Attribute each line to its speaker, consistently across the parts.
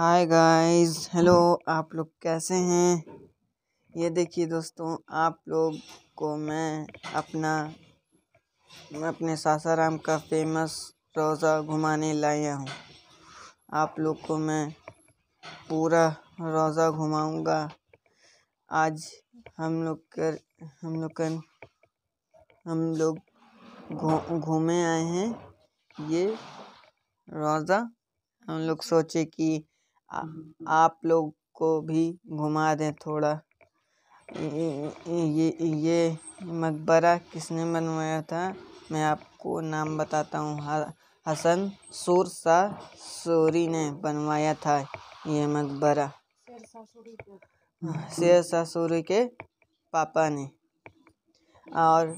Speaker 1: Hi guys hello आप लोग कैसे हैं ये देखिए दोस्तों आप लोग को मैं अपना मैं अपने सासाराम का फेमस रोज़ा घुमाने लाया हूँ आप लोग को मैं पूरा रोज़ा घुमाऊँगा आज हम लोग कर हम लोग कर हम लोग घूमे गो, आए हैं ये रोज़ा हम लोग सोचे कि हम्म, हम्म, हम्म। आप लोग को भी घुमा दें थोड़ा ये ये मकबरा किसने बनवाया था मैं आपको नाम बताता हूँ हसन सुर शाह सूरी ने बनवाया था ये मकबरा शेर शाह सूरी के पापा ने और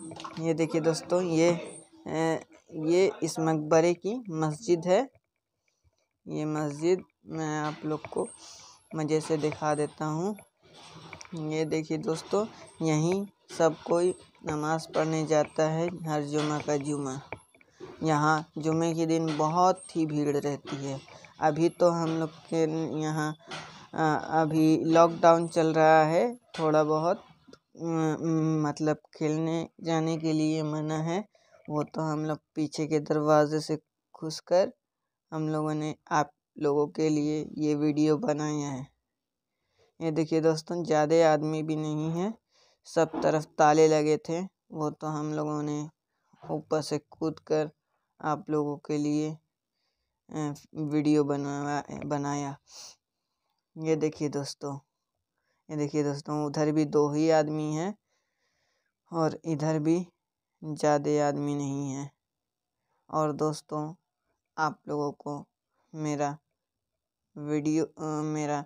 Speaker 1: ये देखिए दोस्तों ये ये इस मकबरे की मस्जिद है ये मस्जिद मैं आप लोग को मज़े से दिखा देता हूँ ये देखिए दोस्तों यहीं सब कोई नमाज़ पढ़ने जाता है हर जुमा का जुमा यहाँ जुमे के दिन बहुत ही भीड़ रहती है अभी तो हम लोग के यहाँ अभी लॉकडाउन चल रहा है थोड़ा बहुत मतलब खेलने जाने के लिए मना है वो तो हम लोग पीछे के दरवाजे से घुस कर हम लोगों ने आप लोगों के लिए ये वीडियो बनाए हैं ये देखिए दोस्तों ज़्यादा आदमी भी नहीं है सब तरफ ताले लगे थे वो तो हम लोगों ने ऊपर से कूद कर आप लोगों के लिए वीडियो बनवा बनाया ये देखिए दोस्तों ये देखिए दोस्तों उधर भी दो ही आदमी हैं और इधर भी ज़्यादा आदमी नहीं है और दोस्तों आप लोगों को मेरा वीडियो मेरा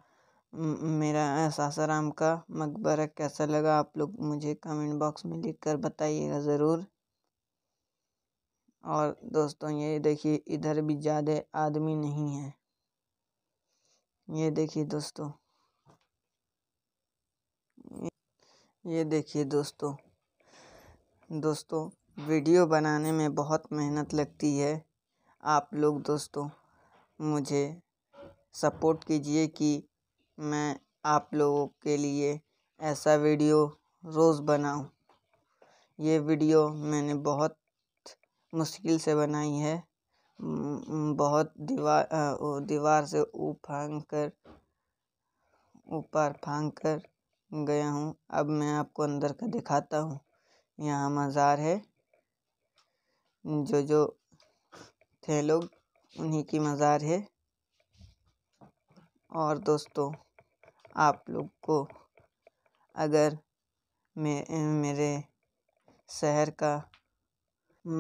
Speaker 1: मेरा सासाराम का मकबरा कैसा लगा आप लोग मुझे कमेंट बॉक्स में लिख कर बताइएगा ज़रूर और दोस्तों ये देखिए इधर भी ज़्यादा आदमी नहीं है ये देखिए दोस्तों ये देखिए दोस्तों दोस्तों वीडियो बनाने में बहुत मेहनत लगती है आप लोग दोस्तों मुझे सपोर्ट कीजिए कि मैं आप लोगों के लिए ऐसा वीडियो रोज़ बनाऊँ ये वीडियो मैंने बहुत मुश्किल से बनाई है बहुत दीवार दीवार से ऊप फांग कर ऊपर फांग कर गया हूँ अब मैं आपको अंदर का दिखाता हूँ यहाँ मज़ार है जो जो थे लोग उन्हीं की मज़ार है और दोस्तों आप लोग को अगर मे मेरे शहर का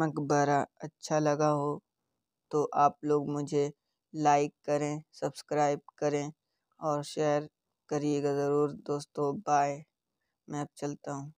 Speaker 1: मकबरा अच्छा लगा हो तो आप लोग मुझे लाइक करें सब्सक्राइब करें और शेयर करिएगा ज़रूर दोस्तों बाय मैं अब चलता हूँ